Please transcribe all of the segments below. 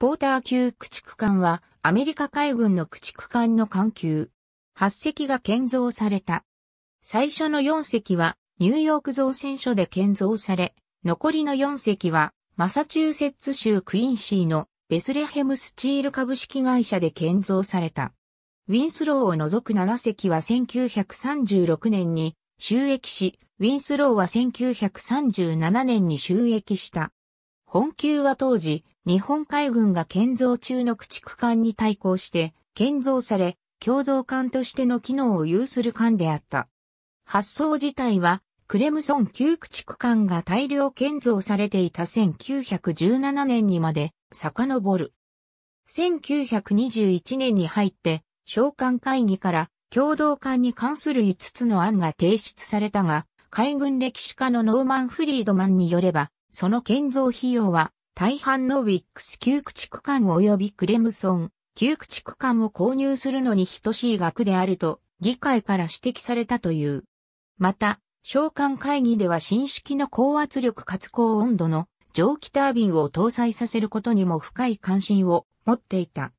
ポーター級駆逐艦はアメリカ海軍の駆逐艦の艦級。8隻が建造された。最初の4隻はニューヨーク造船所で建造され、残りの4隻はマサチューセッツ州クインシーのベスレヘムスチール株式会社で建造された。ウィンスローを除く7隻は1936年に収益し、ウィンスローは1937年に収益した。本級は当時、日本海軍が建造中の駆逐艦に対抗して建造され、共同艦としての機能を有する艦であった。発想自体は、クレムソン旧駆逐艦が大量建造されていた1917年にまで遡る。1921年に入って、召喚会議から共同艦に関する5つの案が提出されたが、海軍歴史家のノーマン・フリードマンによれば、その建造費用は大半のウィックス旧駆逐艦及びクレムソン、旧駆逐艦を購入するのに等しい額であると、議会から指摘されたという。また、召喚会議では新式の高圧力活高温度の蒸気タービンを搭載させることにも深い関心を持っていた。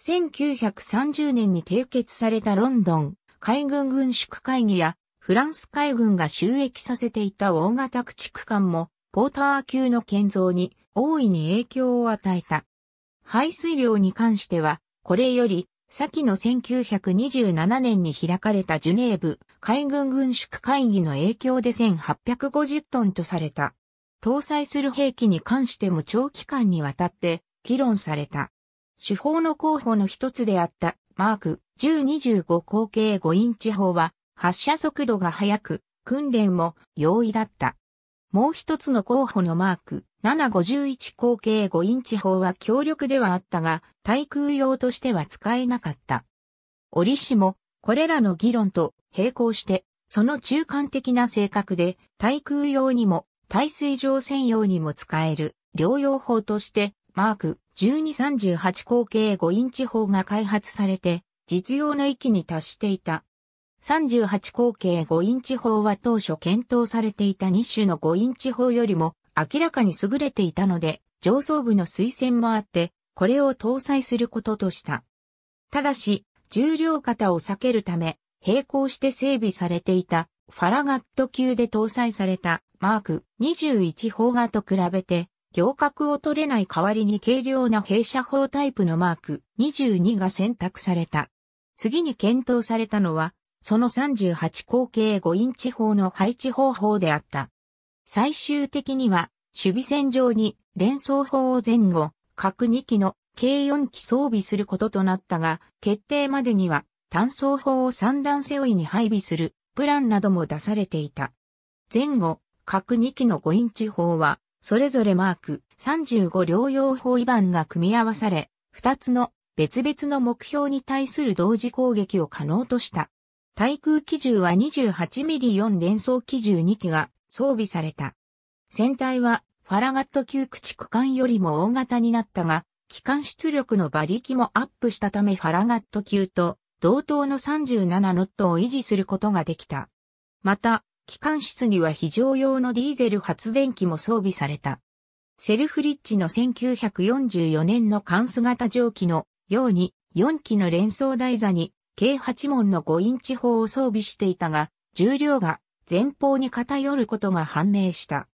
1930年に締結されたロンドン海軍軍縮会議やフランス海軍が収益させていた大型駆逐艦もポーター級の建造に大いに影響を与えた。排水量に関しては、これより、先の1927年に開かれたジュネーブ海軍軍縮会議の影響で1850トンとされた。搭載する兵器に関しても長期間にわたって議論された。手法の候補の一つであったマーク1025口径5インチ砲は発射速度が速く訓練も容易だった。もう一つの候補のマーク、751口径5インチ砲は強力ではあったが、対空用としては使えなかった。折しも、これらの議論と並行して、その中間的な性格で、対空用にも、対水上専用にも使える、療養法として、マーク1238口径5インチ砲が開発されて、実用の域に達していた。38口径5インチ砲は当初検討されていた2種の5インチ砲よりも明らかに優れていたので、上層部の推薦もあって、これを搭載することとした。ただし、重量型を避けるため、並行して整備されていたファラガット級で搭載されたマーク21砲がと比べて、行革を取れない代わりに軽量な弊社砲タイプのマーク22が選択された。次に検討されたのは、その38口径5インチ砲の配置方法であった。最終的には、守備線上に連装砲を前後、各2機の計4機装備することとなったが、決定までには単装砲を三段背負いに配備するプランなども出されていた。前後、各2機の5インチ砲は、それぞれマーク35両用砲位板が組み合わされ、2つの別々の目標に対する同時攻撃を可能とした。対空機銃は 28mm4 連装機銃2機が装備された。船体はファラガット級駆逐艦よりも大型になったが、機関出力の馬力もアップしたためファラガット級と同等の37ノットを維持することができた。また、機関室には非常用のディーゼル発電機も装備された。セルフリッチの1944年の関数型蒸気のように4機の連装台座に計8門の5インチ砲を装備していたが、重量が前方に偏ることが判明した。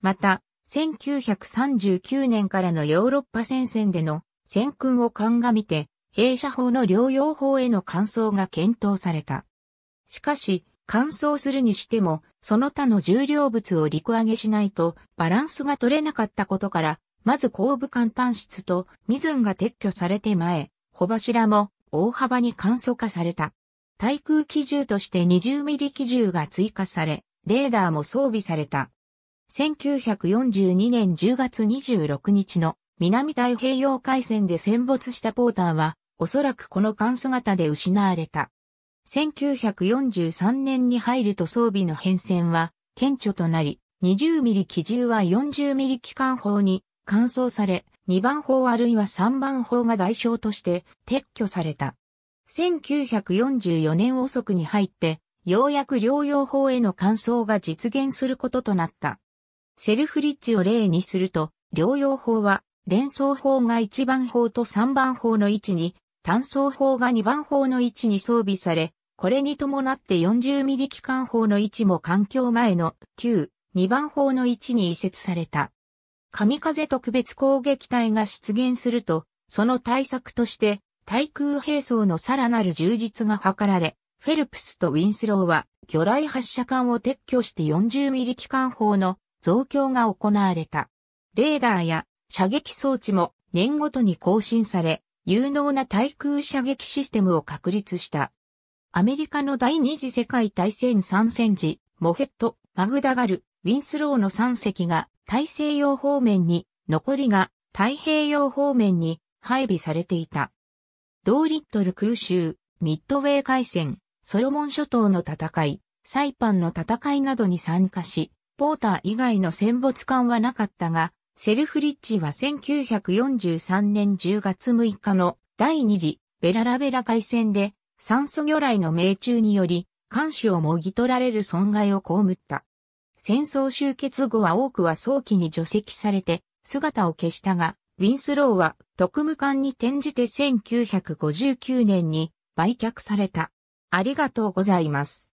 また、1939年からのヨーロッパ戦線での戦訓を鑑みて、弊社砲の療養法への乾燥が検討された。しかし、乾燥するにしても、その他の重量物を陸揚げしないとバランスが取れなかったことから、まず後部艦板室と水が撤去されて前、帆柱も大幅に簡素化された。対空機銃として20ミリ機銃が追加され、レーダーも装備された。1942年10月26日の南太平洋海戦で戦没したポーターは、おそらくこの簡素型で失われた。1943年に入ると装備の変遷は顕著となり、20ミリ機銃は40ミリ機関砲に換装され、2番砲あるいは3番砲が代償として撤去された。1944年遅くに入って、ようやく療養法への換装が実現することとなった。セルフリッジを例にすると、療養法は、連想法が1番法と3番法の位置に、単装法が2番法の位置に装備され、これに伴って40ミリ機関砲の位置も環境前の旧2番砲の位置に移設された。神風特別攻撃隊が出現すると、その対策として、対空兵装のさらなる充実が図られ、フェルプスとウィンスローは、魚雷発射管を撤去して40ミリ機関砲の増強が行われた。レーダーや射撃装置も年ごとに更新され、有能な対空射撃システムを確立した。アメリカの第二次世界大戦参戦時、モフェット、マグダガル、ウィンスローの3隻が大西洋方面に、残りが太平洋方面に配備されていた。同リットル空襲、ミッドウェー海戦、ソロモン諸島の戦い、サイパンの戦いなどに参加し、ポーター以外の戦没艦はなかったが、セルフリッチは1943年10月6日の第2次ベララベラ海戦で酸素魚雷の命中により、艦首をもぎ取られる損害を被った。戦争終結後は多くは早期に除籍されて姿を消したが、ウィンスローは特務官に転じて1959年に売却された。ありがとうございます。